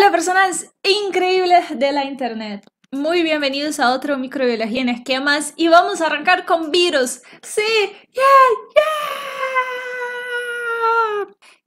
Hola personas increíbles de la internet. Muy bienvenidos a otro Microbiología en Esquemas y vamos a arrancar con virus. Sí, yeah, yeah.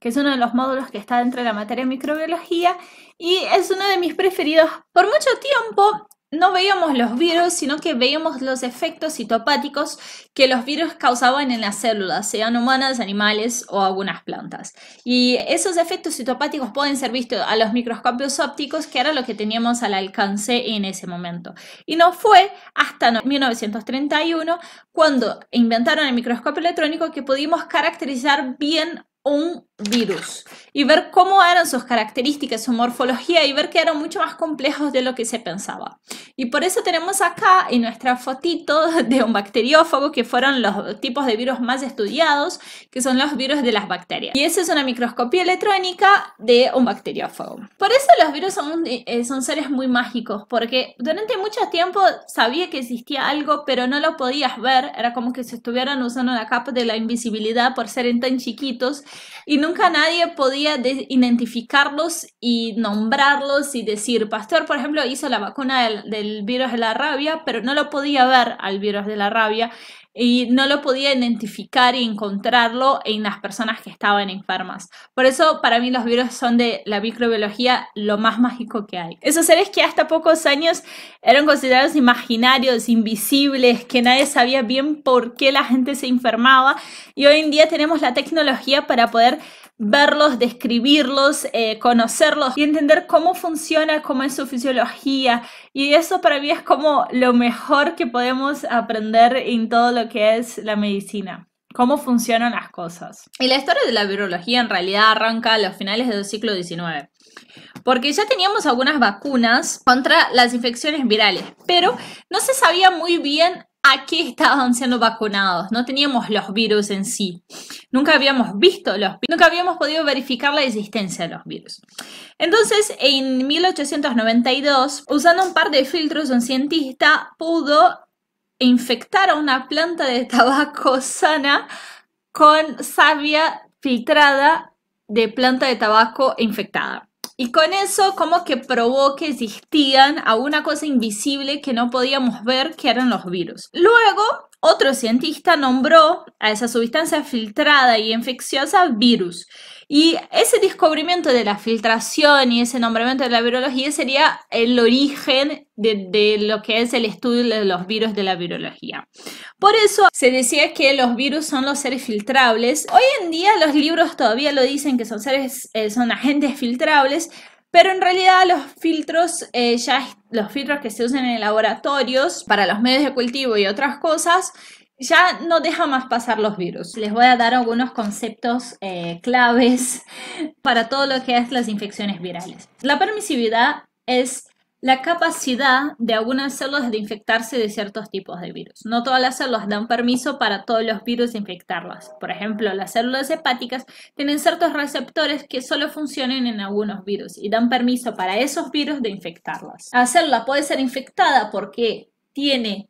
Que es uno de los módulos que está dentro de la materia de microbiología y es uno de mis preferidos. Por mucho tiempo no veíamos los virus, sino que veíamos los efectos citopáticos que los virus causaban en las células, sean humanas, animales o algunas plantas. Y esos efectos citopáticos pueden ser vistos a los microscopios ópticos, que era lo que teníamos al alcance en ese momento. Y no fue hasta 1931 cuando inventaron el microscopio electrónico que pudimos caracterizar bien un virus y ver cómo eran sus características, su morfología y ver que eran mucho más complejos de lo que se pensaba. Y por eso tenemos acá en nuestra fotito de un bacteriófago que fueron los tipos de virus más estudiados, que son los virus de las bacterias. Y esa es una microscopía electrónica de un bacteriófago. Por eso los virus son, eh, son seres muy mágicos, porque durante mucho tiempo sabía que existía algo, pero no lo podías ver, era como que se estuvieran usando la capa de la invisibilidad por ser tan chiquitos y nunca nunca nadie podía identificarlos y nombrarlos y decir, Pastor, por ejemplo, hizo la vacuna del, del, virus de la rabia, pero no lo podía ver al virus de la rabia y no lo podía identificar y encontrarlo en las personas que estaban enfermas. Por eso, para mí, los virus son de la microbiología lo más mágico que hay. Esos seres que hasta pocos años eran considerados imaginarios, invisibles, que nadie sabía bien por qué la gente se enfermaba y hoy en día tenemos la tecnología para poder verlos, describirlos, eh, conocerlos y entender cómo funciona, cómo es su fisiología. Y eso para mí es como lo mejor que podemos aprender en todo lo que es la medicina cómo funcionan las cosas. Y la historia de la virología en realidad arranca a los finales del siglo XIX, porque ya teníamos algunas vacunas contra las infecciones virales, pero no se sabía muy bien Aquí estaban siendo vacunados. No teníamos los virus en sí. Nunca habíamos visto los virus. Nunca habíamos podido verificar la existencia de los virus. Entonces, en 1892, usando un par de filtros, un cientista pudo infectar a una planta de tabaco sana con savia filtrada de planta de tabaco infectada. Y con eso como que probó que existían a una cosa invisible que no podíamos ver, que eran los virus. Luego, otro cientista nombró a esa sustancia filtrada y infecciosa virus y ese descubrimiento de la filtración y ese nombramiento de la virología sería el origen de, lo que es el estudio de los virus de la virología. Por eso se decía que los virus son los seres filtrables. Hoy en día los libros todavía lo dicen que son seres, eh, son agentes filtrables, pero en realidad los filtros, eh, ya los filtros que se usan en laboratorios para los medios de cultivo y otras cosas, ya no deja más pasar los virus. Les voy a dar algunos conceptos eh, claves para todo lo que es las infecciones virales. La permisividad es la capacidad de algunas células de infectarse de ciertos tipos de virus. No todas las células dan permiso para todos los virus infectarlas. Por ejemplo, las células hepáticas tienen ciertos receptores que solo funcionan en algunos virus y dan permiso para esos virus de infectarlas. La célula puede ser infectada porque tiene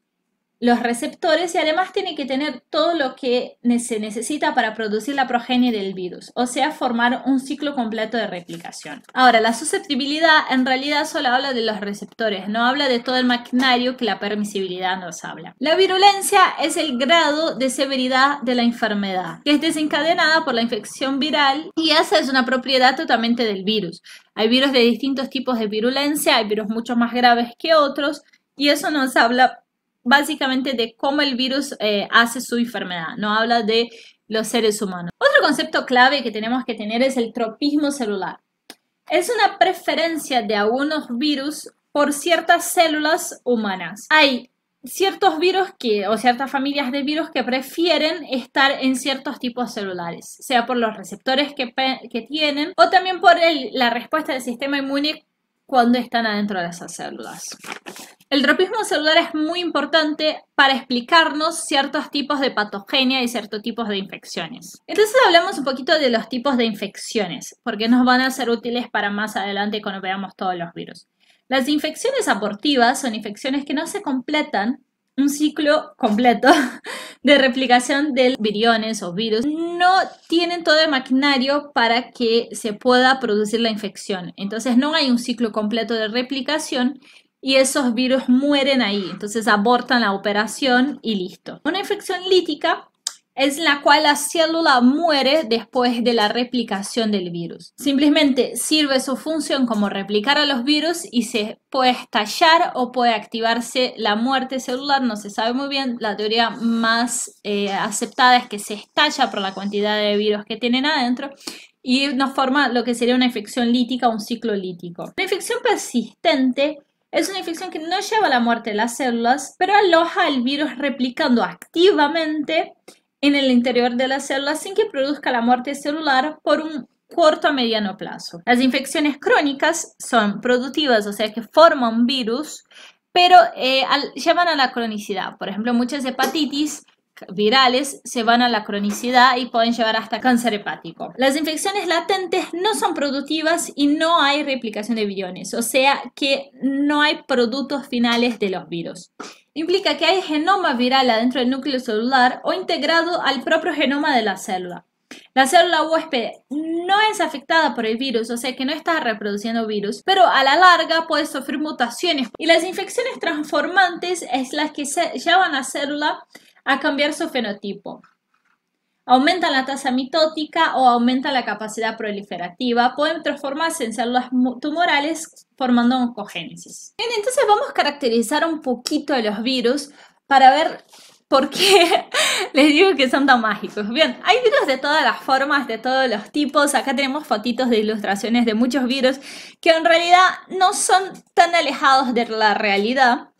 los receptores y además tiene que tener todo lo que se necesita para producir la progenie del virus, o sea, formar un ciclo completo de replicación. Ahora, la susceptibilidad en realidad solo habla de los receptores, no habla de todo el maquinario que la permisibilidad nos habla. La virulencia es el grado de severidad de la enfermedad, que es desencadenada por la infección viral y esa es una propiedad totalmente del virus. Hay virus de distintos tipos de virulencia, hay virus mucho más graves que otros y eso nos habla básicamente de cómo el virus eh, hace su enfermedad, no habla de los seres humanos. Otro concepto clave que tenemos que tener es el tropismo celular. Es una preferencia de algunos virus por ciertas células humanas. Hay ciertos virus que, o ciertas familias de virus que prefieren estar en ciertos tipos celulares, sea por los receptores que, tienen o también por la respuesta del sistema inmune cuando están adentro de esas células. El tropismo celular es muy importante para explicarnos ciertos tipos de patogenia y ciertos tipos de infecciones. Entonces hablamos un poquito de los tipos de infecciones, porque nos van a ser útiles para más adelante cuando veamos todos los virus. Las infecciones abortivas son infecciones que no se completan un ciclo completo de replicación de viriones o virus. No tienen todo el maquinario para que se pueda producir la infección. Entonces no hay un ciclo completo de replicación y esos virus mueren ahí, entonces abortan la operación y listo. Una infección lítica es la cual la célula muere después de la replicación del virus. Simplemente sirve su función como replicar a los virus y se puede estallar o puede activarse la muerte celular, no se sabe muy bien. La teoría más eh, aceptada es que se estalla por la cantidad de virus que tienen adentro y nos forma lo que sería una infección lítica o un ciclo lítico. La infección persistente es una infección que no lleva a la muerte de las células, pero aloja el virus replicando activamente en el interior de las células sin que produzca la muerte celular por un corto a mediano plazo. Las infecciones crónicas son productivas, o sea que forman virus, pero eh, llevan a la cronicidad. Por ejemplo, muchas hepatitis virales se van a la cronicidad y pueden llevar hasta cáncer hepático. Las infecciones latentes no son productivas y no hay replicación de viriones, o sea que no hay productos finales de los virus. Implica que hay genoma viral adentro del núcleo celular o integrado al propio genoma de la célula. La célula huésped no es afectada por el virus, o sea que no está reproduciendo virus, pero a la larga puede sufrir mutaciones. Y las infecciones transformantes es las que se llevan a la célula a cambiar su fenotipo. Aumenta la tasa mitótica o aumenta la capacidad proliferativa, pueden transformarse en células tumorales formando oncogénesis. Bien, entonces vamos a caracterizar un poquito a los virus para ver por qué les digo que son tan mágicos. Bien, hay virus de todas las formas, de todos los tipos. Acá tenemos fotitos de ilustraciones de muchos virus que en realidad no son tan alejados de la realidad.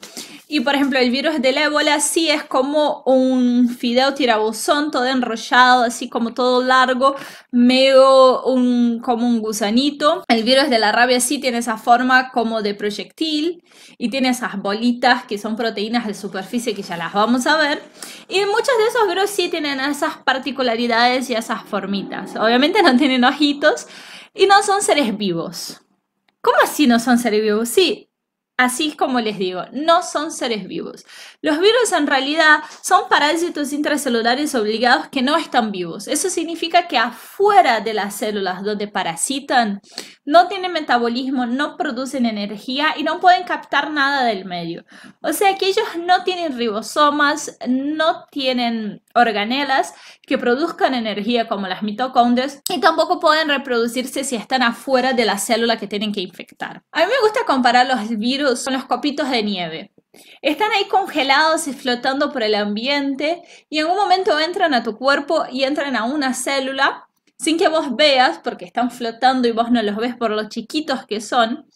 Y por ejemplo, el virus del ébola sí es como un fideo tirabuzón, todo enrollado, así como todo largo, medio un, como un gusanito. El virus de la rabia sí tiene esa forma como de proyectil y tiene esas bolitas que son proteínas de superficie que ya las vamos a ver. Y muchos de esos virus sí tienen esas particularidades y esas formitas. Obviamente no tienen ojitos y no son seres vivos. ¿Cómo así no son seres vivos? Sí, Así es como les digo, no son seres vivos. Los virus en realidad son parásitos intracelulares obligados que no están vivos. Eso significa que afuera de las células donde parasitan, no tienen metabolismo, no producen energía y no pueden captar nada del medio. O sea que ellos no tienen ribosomas, no tienen organelas que produzcan energía como las mitocondrias y tampoco pueden reproducirse si están afuera de la célula que tienen que infectar. A mí me gusta comparar los virus con los copitos de nieve. Están ahí congelados y flotando por el ambiente y en un momento entran a tu cuerpo y entran a una célula sin que vos veas, porque están flotando y vos no los ves por lo chiquitos que son,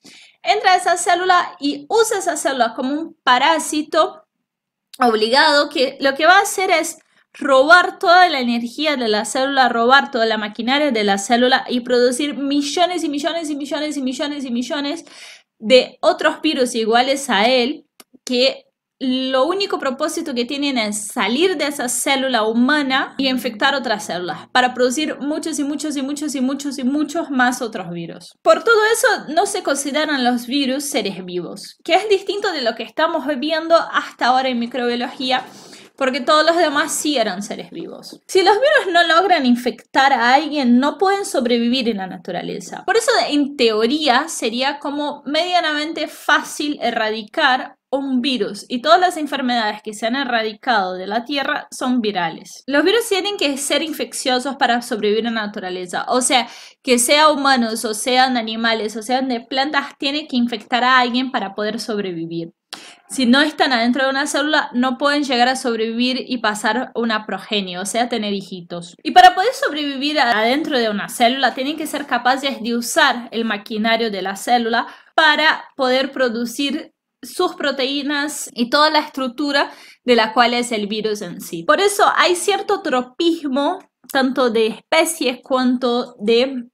entra a esa célula y usa esa célula como un parásito obligado que lo que va a hacer es robar toda la energía de la célula, robar toda la maquinaria de la célula y producir millones y millones y millones y millones y millones de otros virus iguales a él que lo único propósito que tienen es salir de esa célula humana y infectar otras células para producir muchos y muchos y muchos y muchos y muchos más otros virus. Por todo eso no se consideran los virus seres vivos, que es distinto de lo que estamos viviendo hasta ahora en microbiología porque todos los demás sí eran seres vivos. Si los virus no logran infectar a alguien, no pueden sobrevivir en la naturaleza. Por eso, en teoría, sería como medianamente fácil erradicar un virus y todas las enfermedades que se han erradicado de la Tierra son virales. Los virus tienen que ser infecciosos para sobrevivir a la naturaleza, o sea, que sean humanos o sean animales o sean de plantas, tienen que infectar a alguien para poder sobrevivir. Si no están adentro de una célula, no pueden llegar a sobrevivir y pasar una progenie, o sea, tener hijitos. Y para poder sobrevivir adentro de una célula, tienen que ser capaces de usar el maquinario de la célula para poder producir sus proteínas y toda la estructura de la cual es el virus en sí. Por eso hay cierto tropismo, tanto de especies cuanto de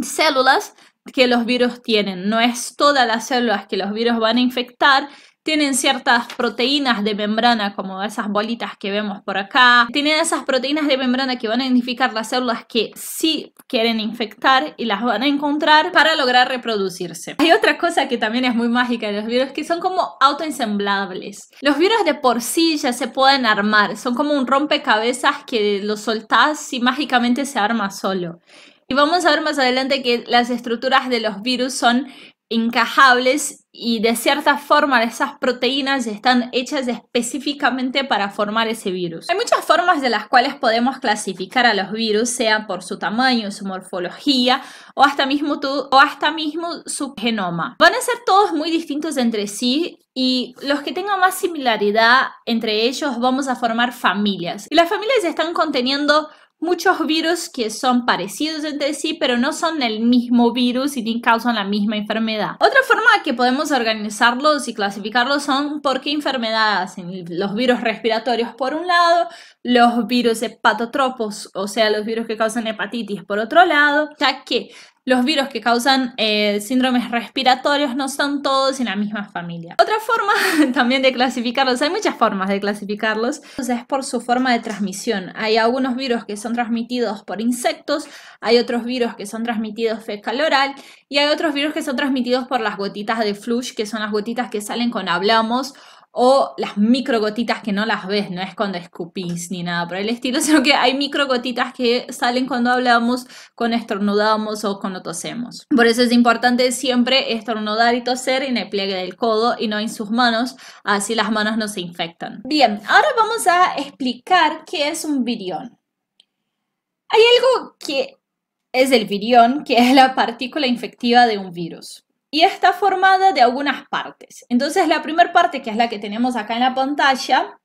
células que los virus tienen. No es todas las células que los virus van a infectar, tienen ciertas proteínas de membrana, como esas bolitas que vemos por acá. Tienen esas proteínas de membrana que van a identificar las células que sí quieren infectar y las van a encontrar para lograr reproducirse. Hay otra cosa que también es muy mágica de los virus, que son como autoensamblables. Los virus de por sí ya se pueden armar, son como un rompecabezas que lo soltás y mágicamente se arma solo. Y vamos a ver más adelante que las estructuras de los virus son encajables y de cierta forma esas proteínas están hechas específicamente para formar ese virus. Hay muchas formas de las cuales podemos clasificar a los virus, sea por su tamaño, su morfología o hasta mismo, tu, o hasta mismo su genoma. Van a ser todos muy distintos entre sí y los que tengan más similaridad entre ellos vamos a formar familias. Y las familias están conteniendo muchos virus que son parecidos entre sí, pero no son el mismo virus y ni causan la misma enfermedad. Otra forma que podemos organizarlos y clasificarlos son por qué enfermedades, los virus respiratorios por un lado, los virus hepatotropos, o sea, los virus que causan hepatitis por otro lado, ya que los virus que causan eh, síndromes respiratorios no son todos en la misma familia. Otra forma también de clasificarlos, hay muchas formas de clasificarlos, es por su forma de transmisión. Hay algunos virus que son transmitidos por insectos, hay otros virus que son transmitidos fecal oral y hay otros virus que son transmitidos por las gotitas de flush, que son las gotitas que salen cuando hablamos o las microgotitas que no las ves, no es cuando escupís ni nada por el estilo, sino que hay microgotitas que salen cuando hablamos, cuando estornudamos o cuando tosemos. Por eso es importante siempre estornudar y toser en el pliegue del codo y no en sus manos, así las manos no se infectan. Bien, ahora vamos a explicar qué es un virión. Hay algo que es el virión, que es la partícula infectiva de un virus y está formada de algunas partes. Entonces, la primera parte, que es la que tenemos acá en la pantalla,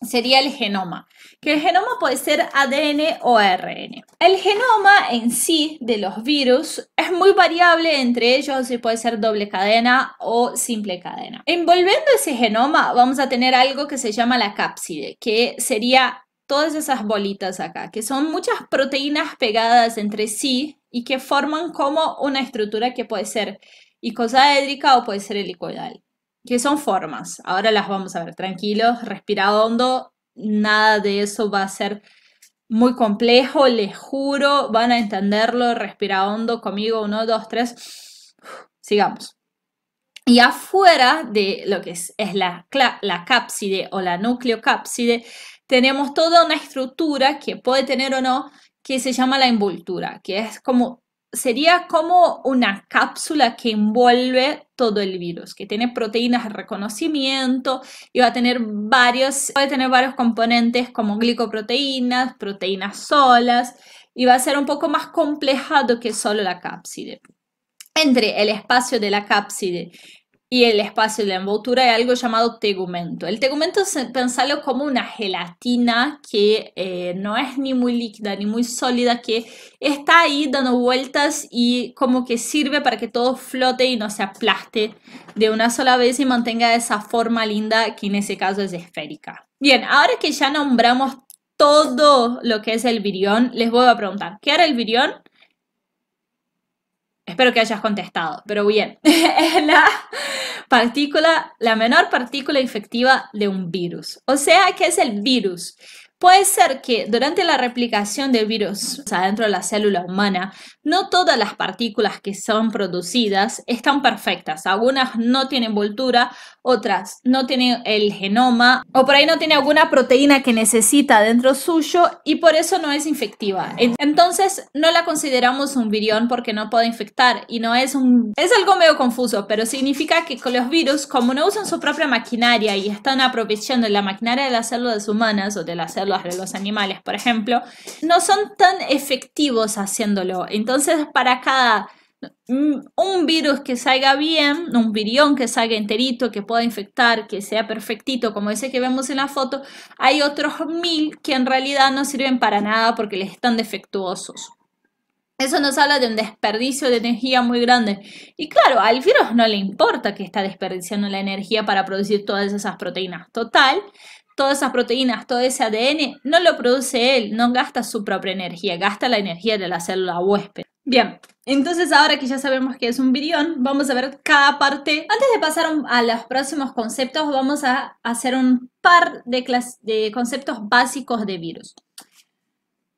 sería el genoma, que el genoma puede ser ADN o ARN. El genoma en sí de los virus es muy variable entre ellos y puede ser doble cadena o simple cadena. Envolviendo ese genoma vamos a tener algo que se llama la cápside, que sería todas esas bolitas acá, que son muchas proteínas pegadas entre sí y que forman como una estructura que puede ser y cosa hédrica o puede ser helicoidal, que son formas. Ahora las vamos a ver tranquilos, respira hondo, nada de eso va a ser muy complejo, les juro, van a entenderlo, respira hondo conmigo, uno, dos, tres, sigamos. Y afuera de lo que es, la, la cápside o la nucleocápside, tenemos toda una estructura que puede tener o no, que se llama la envoltura, que es como sería como una cápsula que envuelve todo el virus, que tiene proteínas de reconocimiento y va a tener varios, tener varios componentes como glicoproteínas, proteínas solas y va a ser un poco más complejado que solo la cápside. Entre el espacio de la cápside y el espacio de la envoltura es algo llamado tegumento. El tegumento, pensalo como una gelatina que eh, no es ni muy líquida ni muy sólida, que está ahí dando vueltas y como que sirve para que todo flote y no se aplaste de una sola vez y mantenga esa forma linda que en ese caso es esférica. Bien, ahora que ya nombramos todo lo que es el virión, les voy a preguntar, ¿qué era el virión? Espero que hayas contestado, pero bien. Es la partícula, la menor partícula infectiva de un virus. O sea, ¿qué es el virus? Puede ser que durante la replicación del virus o dentro de la célula humana, no todas las partículas que son producidas están perfectas. Algunas no tienen voltura otras no tienen el genoma o por ahí no tiene alguna proteína que necesita dentro suyo y por eso no es infectiva. Entonces no la consideramos un virión porque no puede infectar y no es un... Es algo medio confuso, pero significa que con los virus, como no usan su propia maquinaria y están aprovechando la maquinaria de las células humanas o de las células de los animales, por ejemplo, no son tan efectivos haciéndolo. Entonces, para cada mm, un virus que salga bien, un virión que salga enterito, que pueda infectar, que sea perfectito, como ese que vemos en la foto, hay otros mil que en realidad no sirven para nada porque les están defectuosos. Eso nos habla de un desperdicio de energía muy grande. Y claro, al virus no le importa que está desperdiciando la energía para producir todas esas proteínas. Total, todas esas proteínas, todo ese ADN, no lo produce él, no gasta su propia energía, gasta la energía de la célula huésped. Bien, entonces ahora que ya sabemos que es un virión, vamos a ver cada parte. Antes de pasar a los próximos conceptos, vamos a hacer un par de, de conceptos básicos de virus.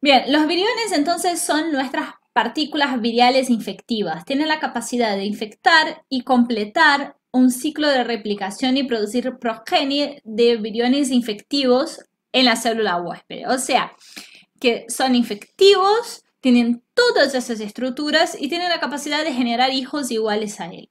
Bien, los viriones entonces son nuestras partículas viriales infectivas. Tienen la capacidad de infectar y completar un ciclo de replicación y producir progenie de viriones infectivos en la célula huésped. O sea, que son infectivos, tienen todas esas estructuras y tienen la capacidad de generar hijos iguales a él.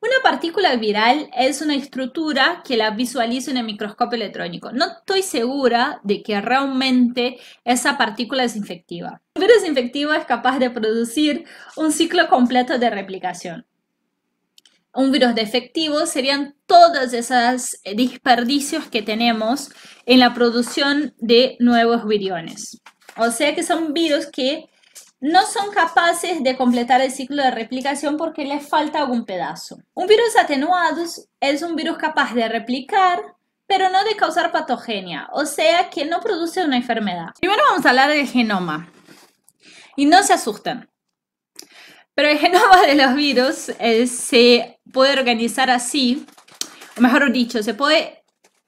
Una partícula viral es una estructura que la visualizo en el microscopio electrónico. No estoy segura de que realmente esa partícula es infectiva. Pero es infectiva, es capaz de producir un ciclo completo de replicación un virus defectivo serían todos esos eh, desperdicios que tenemos en la producción de nuevos viriones. O sea que son virus que no son capaces de completar el ciclo de replicación porque les falta algún pedazo. Un virus atenuado es un virus capaz de replicar, pero no de causar patogenia, o sea que no produce una enfermedad. Primero vamos a hablar del genoma. Y no se asustan, pero el genoma de los virus eh, se puede organizar así, o mejor dicho, se puede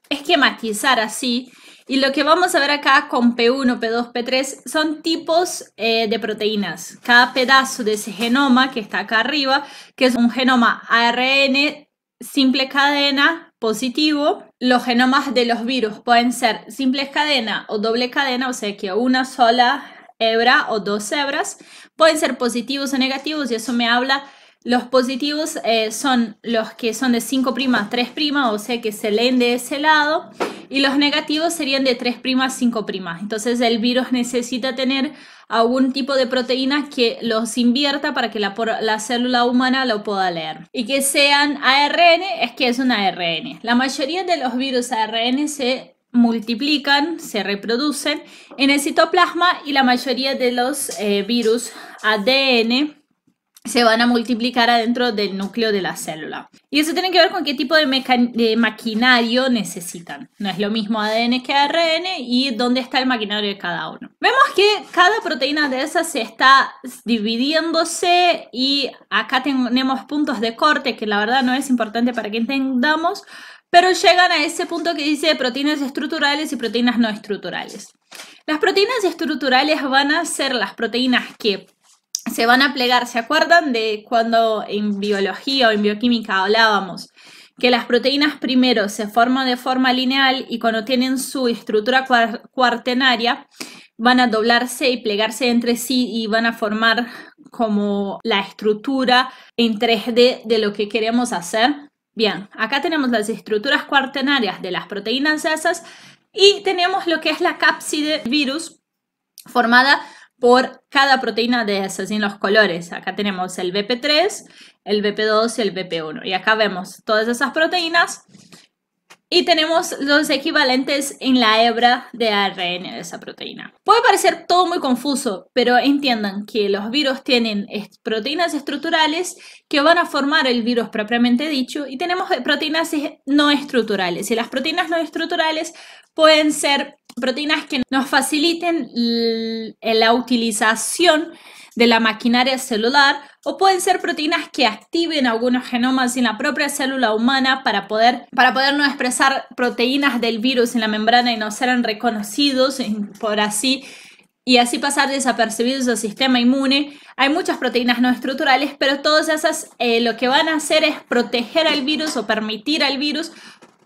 esquematizar así. Y lo que vamos a ver acá con P1, P2, P3 son tipos eh, de proteínas. Cada pedazo de ese genoma que está acá arriba, que es un genoma ARN simple cadena positivo. Los genomas de los virus pueden ser simple cadena o doble cadena, o sea que una sola hebra o dos hebras. Pueden ser positivos o negativos y eso me habla. Los positivos eh, son los que son de 5' tres 3', o sea que se leen de ese lado. Y los negativos serían de 3' cinco 5'. Entonces el virus necesita tener algún tipo de proteínas que los invierta para que la, la, célula humana lo pueda leer. Y que sean ARN es que es un ARN. La mayoría de los virus ARN se multiplican, se reproducen en el citoplasma y la mayoría de los eh, virus ADN se van a multiplicar adentro del núcleo de la célula. Y eso tiene que ver con qué tipo de, de, maquinario necesitan. No es lo mismo ADN que ARN y dónde está el maquinario de cada uno. Vemos que cada proteína de esas se está dividiéndose y acá tenemos puntos de corte que la verdad no es importante para que entendamos, pero llegan a ese punto que dice proteínas estructurales y proteínas no estructurales. Las proteínas estructurales van a ser las proteínas que se van a plegar. ¿Se acuerdan de cuando en biología o en bioquímica hablábamos que las proteínas primero se forman de forma lineal y cuando tienen su estructura cuartenaria van a doblarse y plegarse entre sí y van a formar como la estructura en 3D de lo que queremos hacer? Bien, acá tenemos las estructuras cuaternarias de las proteínas esas y tenemos lo que es la cápside virus formada por cada proteína de esas en los colores. Acá tenemos el BP3, el BP2 y el BP1. Y acá vemos todas esas proteínas y tenemos los equivalentes en la hebra de ARN de esa proteína. Puede parecer todo muy confuso, pero entiendan que los virus tienen proteínas estructurales que van a formar el virus propiamente dicho y tenemos proteínas no estructurales. Y las proteínas no estructurales pueden ser proteínas que nos faciliten la utilización de la maquinaria celular o pueden ser proteínas que activen algunos genomas en la propia célula humana para poder, para poder no expresar proteínas del virus en la membrana y no serán reconocidos por así y así pasar desapercibidos al sistema inmune. Hay muchas proteínas no estructurales, pero todas esas eh, lo que van a hacer es proteger al virus o permitir al virus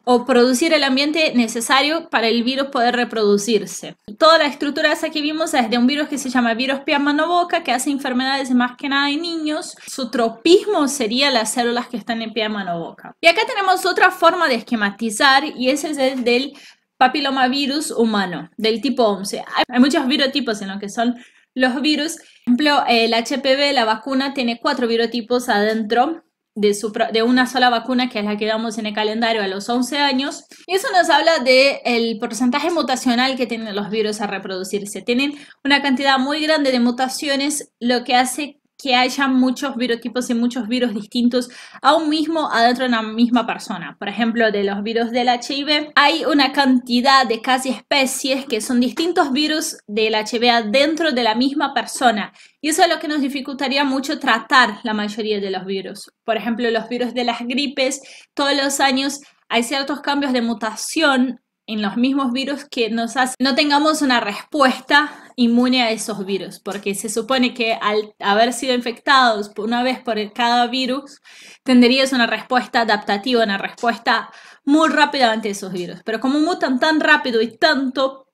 o producir el ambiente necesario para el virus poder reproducirse. Toda la estructura esa que vimos es de un virus que se llama virus pie-mano-boca, que hace enfermedades más que nada en niños. Su tropismo sería las células que están en pie-mano-boca. Y acá tenemos otra forma de esquematizar y ese es el del papilomavirus humano, del tipo 11. Hay muchos virotipos en lo que son los virus. Por ejemplo, el HPV, la vacuna, tiene cuatro virotipos adentro de, una sola vacuna, que es la que damos en el calendario a los 11 años. Y eso nos habla del el porcentaje mutacional que tienen los virus a reproducirse. Tienen una cantidad muy grande de mutaciones, lo que hace que haya muchos virotipos y muchos virus distintos a un mismo, adentro de la misma persona. Por ejemplo, de los virus del HIV, hay una cantidad de casi especies que son distintos virus del HIV dentro de la misma persona. Y eso es lo que nos dificultaría mucho tratar la mayoría de los virus. Por ejemplo, los virus de las gripes, todos los años hay ciertos cambios de mutación en los mismos virus que nos hacen, no tengamos una respuesta inmune a esos virus, porque se supone que al haber sido infectados una vez por cada virus, tendrías una respuesta adaptativa, una respuesta muy rápida ante esos virus. Pero como mutan tan rápido y tanto,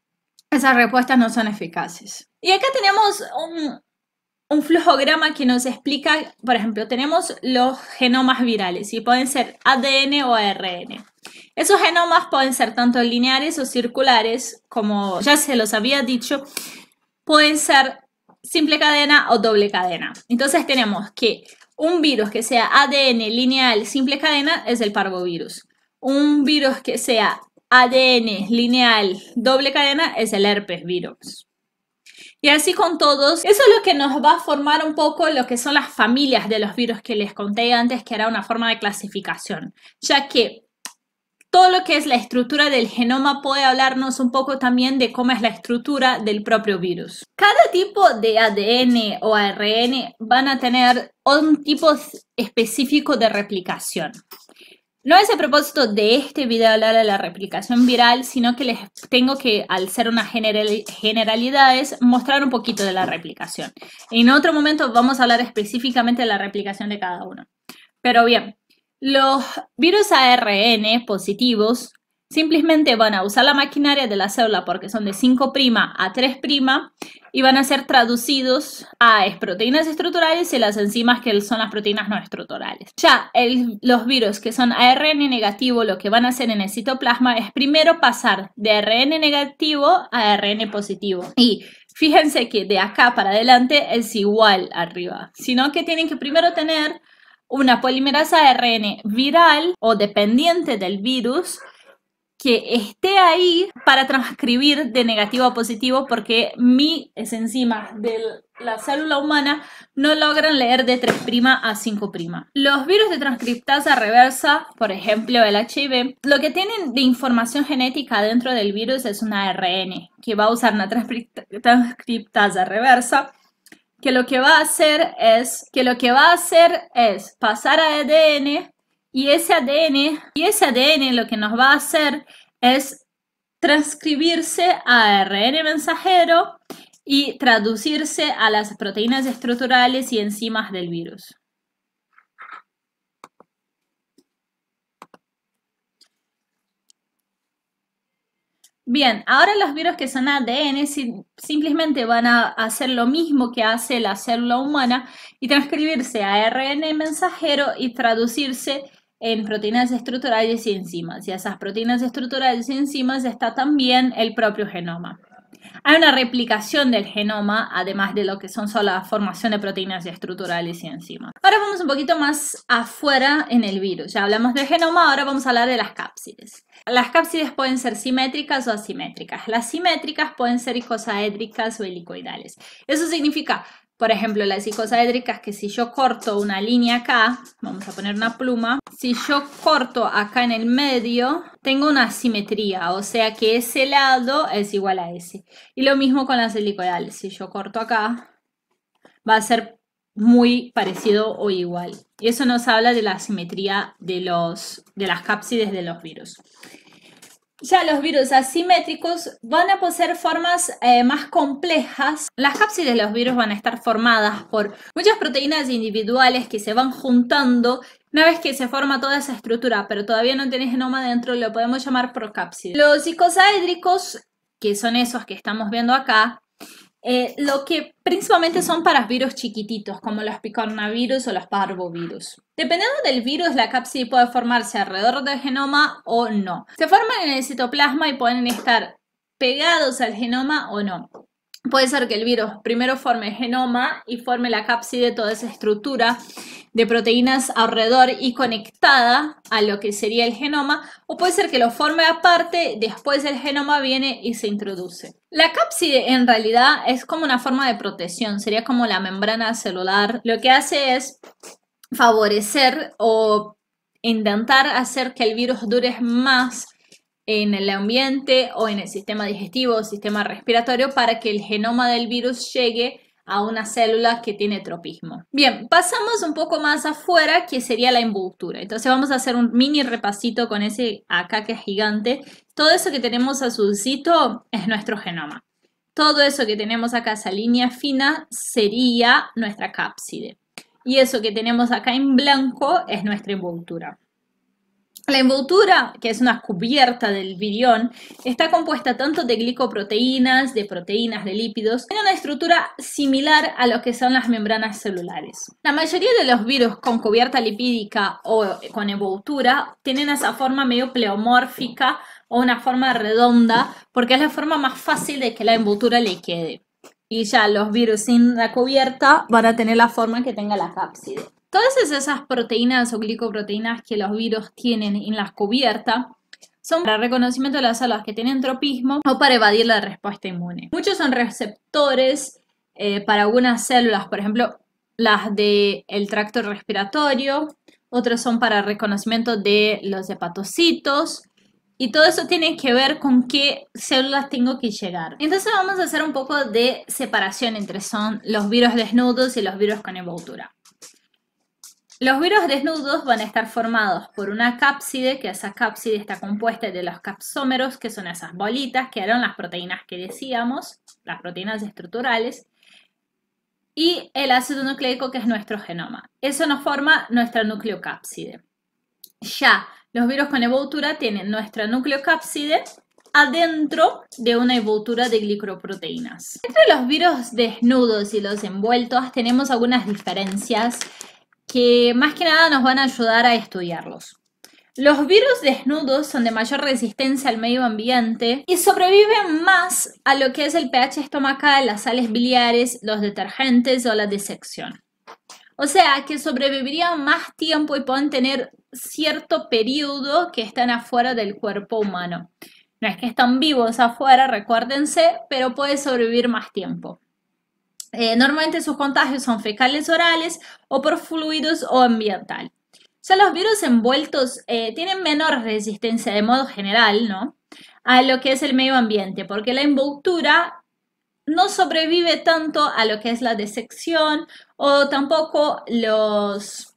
esas respuestas no son eficaces. Y acá tenemos un, un flujograma que nos explica, por ejemplo, tenemos los genomas virales y pueden ser ADN o ARN. Esos genomas pueden ser tanto lineales o circulares, como ya se los había dicho, pueden ser simple cadena o doble cadena. Entonces tenemos que un virus que sea ADN lineal simple cadena es el parvovirus. Un virus que sea ADN lineal doble cadena es el herpes virus. Y así con todos, eso es lo que nos va a formar un poco lo que son las familias de los virus que les conté antes, que era una forma de clasificación, ya que todo lo que es la estructura del genoma puede hablarnos un poco también de cómo es la estructura del propio virus. Cada tipo de ADN o ARN van a tener un tipo específico de replicación. No es el propósito de este video hablar de la replicación viral, sino que les tengo que, al ser unas generalidades, mostrar un poquito de la replicación. En otro momento vamos a hablar específicamente de la replicación de cada uno. Pero bien, los virus ARN positivos simplemente van a usar la maquinaria de la célula porque son de 5' a 3' y van a ser traducidos a proteínas estructurales y las enzimas que son las proteínas no estructurales. Ya los virus que son ARN negativo lo que van a hacer en el citoplasma es primero pasar de ARN negativo a ARN positivo y fíjense que de acá para adelante es igual arriba, sino que tienen que primero tener una polimerasa RN viral o dependiente del virus que esté ahí para transcribir de negativo a positivo porque mis enzimas de la célula humana no logran leer de 3' a 5'. Los virus de transcriptasa reversa, por ejemplo el HIV, lo que tienen de información genética dentro del virus es una ARN que va a usar una transcriptasa reversa que lo que va a hacer es, que lo que va a hacer es pasar a ADN y ese ADN, y ese ADN lo que nos va a hacer es transcribirse a ARN mensajero y traducirse a las proteínas estructurales y enzimas del virus. Bien, ahora los virus que son ADN simplemente van a hacer lo mismo que hace la célula humana y transcribirse a ARN mensajero y traducirse en proteínas estructurales y enzimas. Y esas proteínas estructurales y enzimas está también el propio genoma. Hay una replicación del genoma, además de lo que son solo la formación de proteínas y estructurales y enzimas. Ahora vamos un poquito más afuera en el virus. Ya hablamos del genoma, ahora vamos a hablar de las cápsides. Las cápsides pueden ser simétricas o asimétricas. Las simétricas pueden ser icosaédricas o helicoidales. Eso significa por ejemplo, las psicosaédricas que si yo corto una línea acá, vamos a poner una pluma, si yo corto acá en el medio, tengo una simetría, o sea que ese lado es igual a ese. Y lo mismo con las helicoidales, si yo corto acá, va a ser muy parecido o igual. Y eso nos habla de la simetría de, los, de las cápsides de los virus. Ya los virus asimétricos van a poseer formas eh, más complejas. Las cápsides de los virus van a estar formadas por muchas proteínas individuales que se van juntando. Una vez que se forma toda esa estructura, pero todavía no tiene genoma dentro, lo podemos llamar procápside. Los icosaédricos, que son esos que estamos viendo acá, eh, lo que principalmente son para virus chiquititos, como los picornavirus o los parvovirus. Dependiendo del virus, la cápside puede formarse alrededor del genoma o no. Se forman en el citoplasma y pueden estar pegados al genoma o no. Puede ser que el virus primero forme el genoma y forme la cápside, toda esa estructura de proteínas alrededor y conectada a lo que sería el genoma, o puede ser que lo forme aparte, después el genoma viene y se introduce. La cápside en realidad es como una forma de protección, sería como la membrana celular. Lo que hace es favorecer o intentar hacer que el virus dure más en el ambiente o en el sistema digestivo o sistema respiratorio para que el genoma del virus llegue a una célula que tiene tropismo. Bien, pasamos un poco más afuera, que sería la envoltura. Entonces vamos a hacer un mini repasito con ese acá que es gigante. Todo eso que tenemos azulcito es nuestro genoma. Todo eso que tenemos acá, esa línea fina, sería nuestra cápside. Y eso que tenemos acá en blanco es nuestra envoltura. La envoltura, que es una cubierta del virión, está compuesta tanto de glicoproteínas, de proteínas, de lípidos, tiene una estructura similar a lo que son las membranas celulares. La mayoría de los virus con cubierta lipídica o con envoltura tienen esa forma medio pleomórfica o una forma redonda, porque es la forma más fácil de que la envoltura le quede. Y ya los virus sin la cubierta van a tener la forma que tenga la cápside. Todas esas proteínas o glicoproteínas que los virus tienen en la cubierta son para reconocimiento de las células que tienen tropismo o para evadir la respuesta inmune. Muchos son receptores eh, para algunas células, por ejemplo, las del el tracto respiratorio, otros son para reconocimiento de los hepatocitos, y todo eso tiene que ver con qué células tengo que llegar. Entonces vamos a hacer un poco de separación entre son los virus desnudos y los virus con envoltura. Los virus desnudos van a estar formados por una cápside, que esa cápside está compuesta de los capsómeros, que son esas bolitas que eran las proteínas que decíamos, las proteínas estructurales, y el ácido nucleico, que es nuestro genoma. Eso nos forma nuestra nucleocápside. Ya los virus con envoltura tienen nuestra nucleocápside adentro de una envoltura de glicoproteínas. Entre los virus desnudos y los envueltos tenemos algunas diferencias que más que nada nos van a ayudar a estudiarlos. Los virus desnudos son de mayor resistencia al medio ambiente y sobreviven más a lo que es el pH estomacal, las sales biliares, los detergentes o la disección. O sea, que sobrevivirían más tiempo y pueden tener cierto periodo que están afuera del cuerpo humano. No es que están vivos afuera, recuérdense, pero pueden sobrevivir más tiempo. Eh, normalmente sus contagios son fecales orales o por fluidos o ambiental. sea, los virus envueltos eh, tienen menor resistencia de modo general, ¿no? A lo que es el medio ambiente, porque la envoltura no sobrevive tanto a lo que es la desección o tampoco los,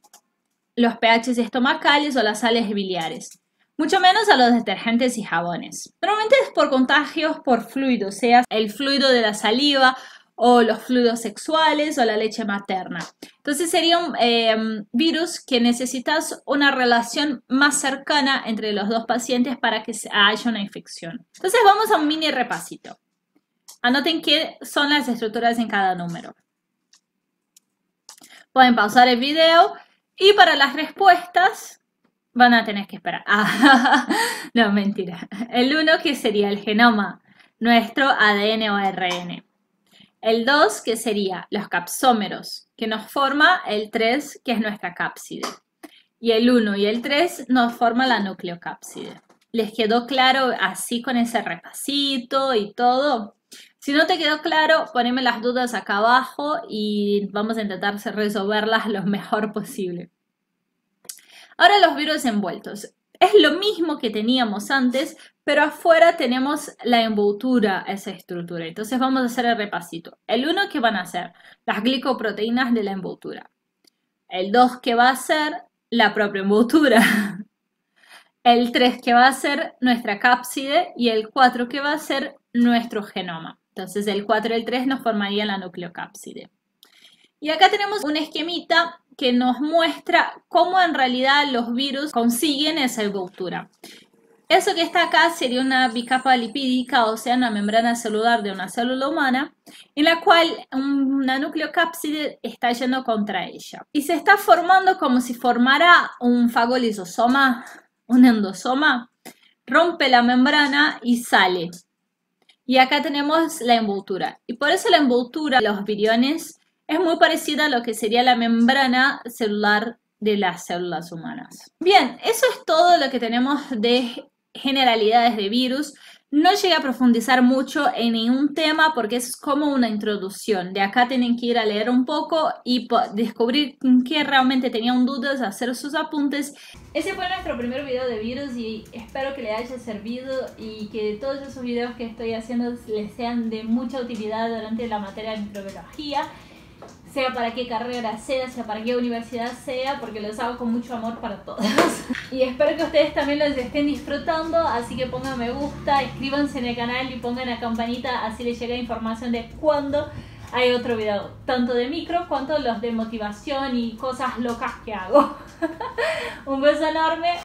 los pHs estomacales o las sales biliares mucho menos a los detergentes y jabones. Normalmente es por contagios por fluidos, sea el fluido de la saliva o los fluidos sexuales o la leche materna. Entonces sería un em, virus que necesitas una relación más cercana entre los dos pacientes para que haya una infección. Entonces vamos a un mini repasito. Anoten qué son las estructuras en cada número. Pueden pausar el video y para las respuestas van a tener que esperar. Ah, no, mentira. El uno que sería el genoma, nuestro ADN o ARN. El 2, que sería los capsómeros, que nos forma el 3, que es nuestra cápside. Y el 1 y el 3 nos forma la nucleocápside. ¿Les quedó claro así con ese repasito y todo? Si no te quedó claro, poneme las dudas acá abajo y vamos a intentar resolverlas lo mejor posible. Ahora los virus envueltos. Es lo mismo que teníamos antes, pero afuera tenemos la envoltura, esa estructura. Entonces vamos a hacer el repasito. El 1 que van a ser las glicoproteínas de la envoltura. El 2 que va a ser la propia envoltura. El 3 que va a ser nuestra cápside y el 4 que va a ser nuestro genoma. Entonces el 4 y el 3 nos formarían la nucleocápside. Y acá tenemos un esquemita que nos muestra cómo en realidad los virus consiguen esa envoltura. Eso que está acá sería una bicapa lipídica, o sea, una membrana celular de una célula humana, en la cual una nucleocápside está yendo contra ella. Y se está formando como si formara un fagolisosoma, un endosoma, rompe la membrana y sale. Y acá tenemos la envoltura. Y por eso la envoltura, los viriones es muy parecida a lo que sería la membrana celular de las células humanas. Bien, eso es todo lo que tenemos de generalidades de virus. No llegué a profundizar mucho en ningún tema porque es como una introducción. De acá tienen que ir a leer un poco y descubrir qué realmente tenían dudas, hacer sus apuntes. Ese fue nuestro primer video de virus y espero que le haya servido y que todos esos videos que estoy haciendo les sean de mucha utilidad durante la materia de microbiología sea para qué carrera sea, sea para qué universidad sea, porque los hago con mucho amor para todos. y espero que ustedes también los estén disfrutando, así que pongan me gusta, inscríbanse en el canal y pongan la campanita, así les llega información de cuando hay otro video, tanto de micro cuanto los de motivación y cosas locas que hago. Un beso enorme.